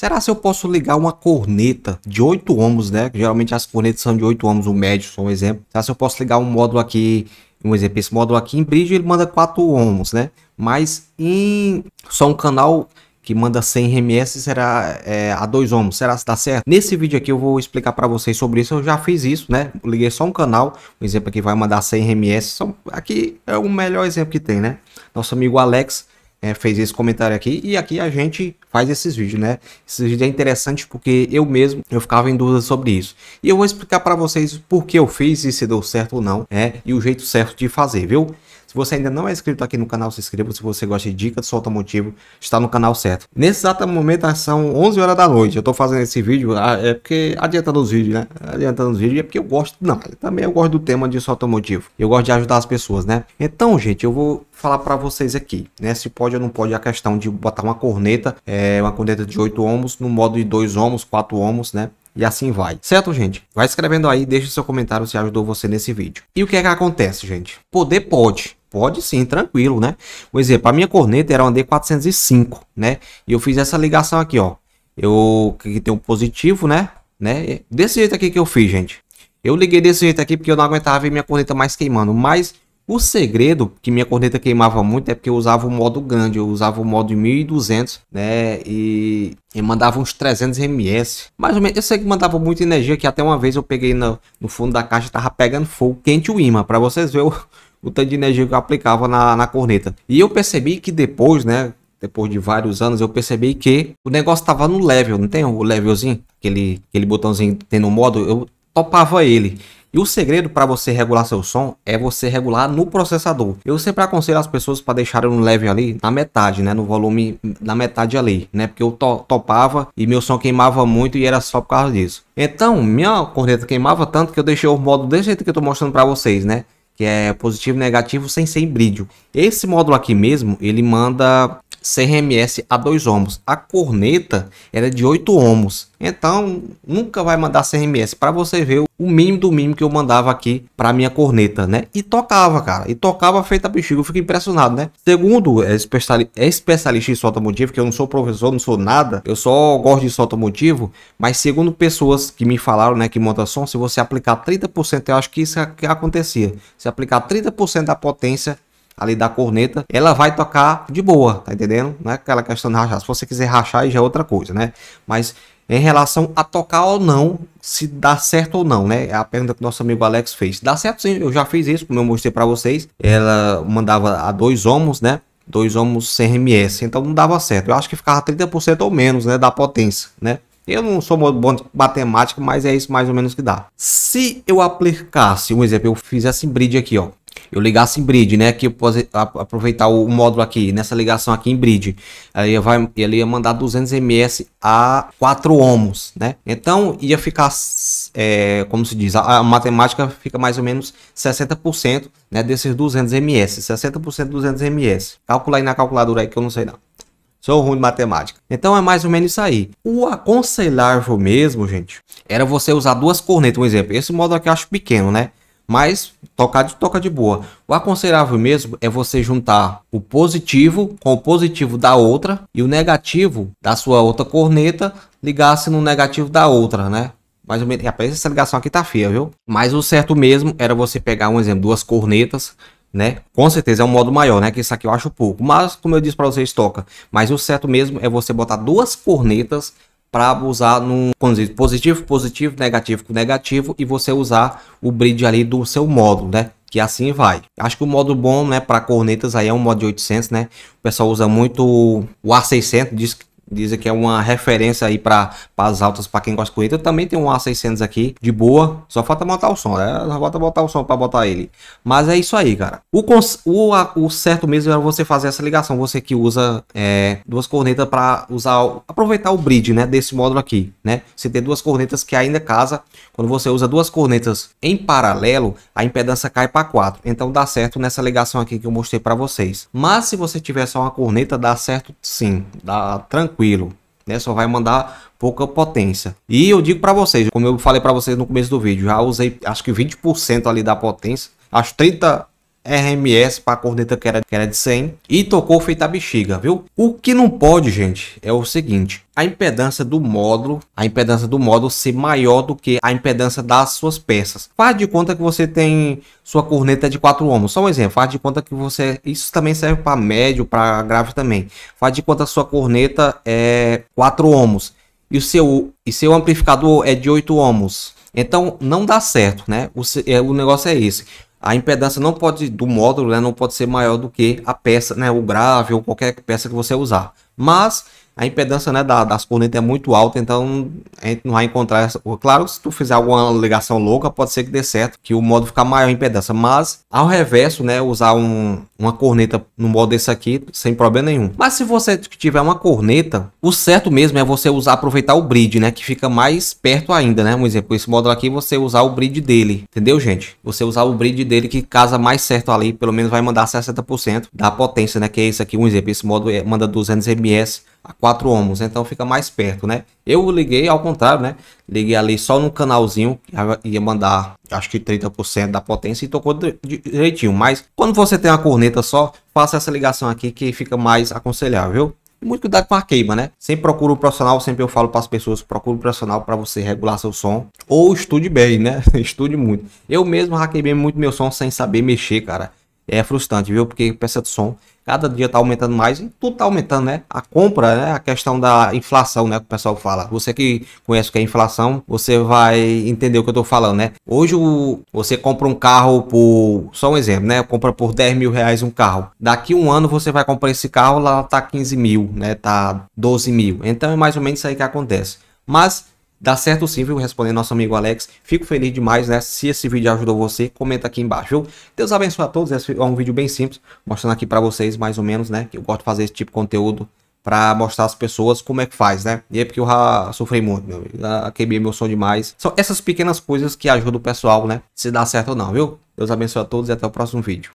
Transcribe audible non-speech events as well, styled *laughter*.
Será se eu posso ligar uma corneta de 8 ohms, né? Geralmente as cornetas são de 8 ohms, o médio, só um exemplo. Será se eu posso ligar um módulo aqui, um exemplo, esse módulo aqui em bridge ele manda 4 ohms, né? Mas em só um canal que manda 100 RMS será é, a 2 ohms, será se dá certo? Nesse vídeo aqui eu vou explicar para vocês sobre isso, eu já fiz isso, né? Liguei só um canal, um exemplo aqui vai mandar 100 RMS, aqui é o melhor exemplo que tem, né? Nosso amigo Alex é, fez esse comentário aqui e aqui a gente faz esses vídeos, né? esse vídeo é interessante porque eu mesmo eu ficava em dúvida sobre isso. E eu vou explicar para vocês por que eu fiz e se deu certo ou não, é, e o jeito certo de fazer, viu? Se você ainda não é inscrito aqui no canal, se inscreva. Se você gosta de dicas de motivo está no canal certo. Nesse exato momento, são 11 horas da noite. Eu estou fazendo esse vídeo, ah, é porque adiantando os vídeos, né? Adiantando os vídeos é porque eu gosto, não, também eu gosto do tema de motivo Eu gosto de ajudar as pessoas, né? Então, gente, eu vou falar para vocês aqui, né? Se pode ou não pode a questão de botar uma corneta, é, uma corneta de 8 ohms no modo de 2 ohms, 4 ohms, né? E assim vai. Certo, gente? Vai escrevendo aí, deixa seu comentário se ajudou você nesse vídeo. E o que é que acontece, gente? Poder pode, Pode sim, tranquilo, né? Por exemplo, a minha corneta era uma D405, né? E eu fiz essa ligação aqui, ó. Eu que tem um positivo, né? né? Desse jeito aqui que eu fiz, gente. Eu liguei desse jeito aqui porque eu não aguentava ver minha corneta mais queimando, mas o segredo que minha corneta queimava muito é porque eu usava o modo grande, eu usava o modo 1200, né? E, e mandava uns 300 ms. Mais ou menos, eu sei que mandava muita energia, que até uma vez eu peguei no, no fundo da caixa tava pegando fogo quente o imã, para vocês verem o, o tanto de energia que eu aplicava na, na corneta. E eu percebi que depois, né, depois de vários anos, eu percebi que o negócio estava no level, não tem o levelzinho, aquele, aquele botãozinho que tem no modo, eu topava ele. E o segredo para você regular seu som é você regular no processador. Eu sempre aconselho as pessoas para deixarem um level ali na metade, né? No volume na metade ali, né? Porque eu to topava e meu som queimava muito e era só por causa disso. Então, minha corneta queimava tanto que eu deixei o modo desse jeito que eu estou mostrando para vocês, né? que é positivo e negativo sem ser híbrido. Esse módulo aqui mesmo, ele manda CRMS a 2 ohms. A corneta era é de 8 ohms. Então, nunca vai mandar CRMS para você ver o mínimo do mínimo que eu mandava aqui para minha corneta, né? E tocava, cara. E tocava feita bexiga. Eu fico impressionado, né? Segundo, é, é especialista em solta motivo, que eu não sou professor, não sou nada. Eu só gosto de solta mas segundo pessoas que me falaram, né, que monta som, se você aplicar 30%, eu acho que isso é que acontecia. Se aplicar 30% da potência ali da corneta, ela vai tocar de boa, tá entendendo? Não é aquela questão de rachar. Se você quiser rachar, aí já é outra coisa, né? Mas em relação a tocar ou não, se dá certo ou não, né? É a pergunta que nosso amigo Alex fez. Dá certo sim, eu já fiz isso, como eu mostrei para vocês. Ela mandava a dois ohms né? 2 ohms 100 então não dava certo. Eu acho que ficava 30% ou menos, né, da potência, né? Eu não sou bom de matemática, mas é isso mais ou menos que dá. Se eu aplicasse, um exemplo, eu fizesse em bridge aqui, ó. Eu ligasse em bridge, né? Que eu posso aproveitar o módulo aqui, nessa ligação aqui em bridge. Aí vai, ele ia mandar 200 ms a 4 ohms, né? Então ia ficar, é, como se diz, a, a, matemática fica mais ou menos 60% né, desses 200 ms. 60% de 200 ms. Calcula aí na calculadora aí que eu não sei não. Sou ruim de matemática. Então é mais ou menos isso aí. O aconselhável mesmo, gente, era você usar duas cornetas. Um exemplo, esse modo aqui eu acho pequeno, né? Mas tocar de toca de boa. O aconselhável mesmo é você juntar o positivo com o positivo da outra e o negativo da sua outra corneta ligasse no negativo da outra, né? mais ou menos. Rapaz, essa ligação aqui tá feia, viu? Mas o certo mesmo era você pegar, um exemplo, duas cornetas, né? Com certeza é um modo maior, né? Que isso aqui eu acho pouco. Mas, como eu disse para vocês, toca. Mas o certo mesmo é você botar duas cornetas para usar no conduzido positivo, positivo, negativo com negativo e você usar o bridge ali do seu módulo, né? Que assim vai. Acho que o modo bom, né, para cornetas aí é um modo de 800, né? O pessoal usa muito o A600, diz que Dizem que é uma referência aí para as altas, para quem gosta de corrida. Eu também tem um A600 aqui, de boa. Só falta montar o som, né? Só falta botar o som para botar ele. Mas é isso aí, cara. O, o, a, o certo mesmo é você fazer essa ligação. Você que usa é, duas cornetas para usar, aproveitar o bridge, né? Desse módulo aqui, né? Você tem duas cornetas que ainda casa. Quando você usa duas cornetas em paralelo, a impedância cai para 4. Então dá certo nessa ligação aqui que eu mostrei para vocês. Mas se você tiver só uma corneta, dá certo sim. Dá tranquilo tranquilo, né? Só vai mandar pouca potência. E eu digo para vocês, como eu falei para vocês no começo do vídeo, já usei acho que 20% ali da potência, acho 30 RMS para a corneta que era, que era de 100 e tocou feita a bexiga, viu? O que não pode, gente, é o seguinte, a impedância do módulo, a impedância do módulo ser maior do que a impedância das suas peças. Faz de conta que você tem sua corneta de 4 ohms, só um exemplo, faz de conta que você, isso também serve para médio, para grave também. Faz de conta que sua corneta é 4 ohms e o seu e seu amplificador é de 8 ohms. Então não dá certo, né? O, é, o negócio é esse a impedância não pode do módulo, né, não pode ser maior do que a peça, né, o grave ou qualquer peça que você usar. Mas a impedância né, da, das cornetas é muito alta, então a gente não vai encontrar. Essa... Claro que se tu fizer alguma ligação louca, pode ser que dê certo, que o modo ficar maior a impedância. Mas ao reverso, né? Usar um, uma corneta no modo desse aqui, sem problema nenhum. Mas se você tiver uma corneta, o certo mesmo é você usar, aproveitar o bridge, né? Que fica mais perto ainda, né? Um exemplo, esse módulo aqui, você usar o bridge dele, entendeu, gente? Você usar o bridge dele que casa mais certo ali, pelo menos vai mandar 60% da potência, né? Que é esse aqui, um exemplo. Esse módulo é, manda 200 ms, a quatro ohms, né? então fica mais perto, né? Eu liguei ao contrário, né? Liguei ali só no canalzinho, ia mandar acho que 30% da potência e tocou direitinho. Mas quando você tem uma corneta só, faça essa ligação aqui que fica mais aconselhável. muito cuidado com a queima, né? Sempre procura o um profissional, sempre eu falo para as pessoas, procura o um profissional para você regular seu som. Ou estude bem, né? *laughs* estude muito. Eu mesmo hackei muito meu som sem saber mexer, cara é frustrante, viu? Porque peça de som cada dia está aumentando mais e tudo está aumentando, né? A compra, né? A questão da inflação, né? Que o pessoal fala. Você que conhece o que é inflação, você vai entender o que eu estou falando, né? Hoje o, você compra um carro por, só um exemplo, né? Compra por 10 mil reais um carro. Daqui um ano você vai comprar esse carro, lá tá 15 mil, né? Tá 12 mil. Então é mais ou menos isso aí que acontece. Mas Dá certo sim, viu? Respondendo nosso amigo Alex. Fico feliz demais, né? Se esse vídeo ajudou você, comenta aqui embaixo, viu? Deus abençoe a todos. Esse é um vídeo bem simples, mostrando aqui para vocês, mais ou menos, né? Que eu gosto de fazer esse tipo de conteúdo para mostrar às pessoas como é que faz, né? E é porque eu já sofri muito, meu Já queimei meu som demais. São essas pequenas coisas que ajudam o pessoal, né? Se dá certo ou não, viu? Deus abençoe a todos e até o próximo vídeo.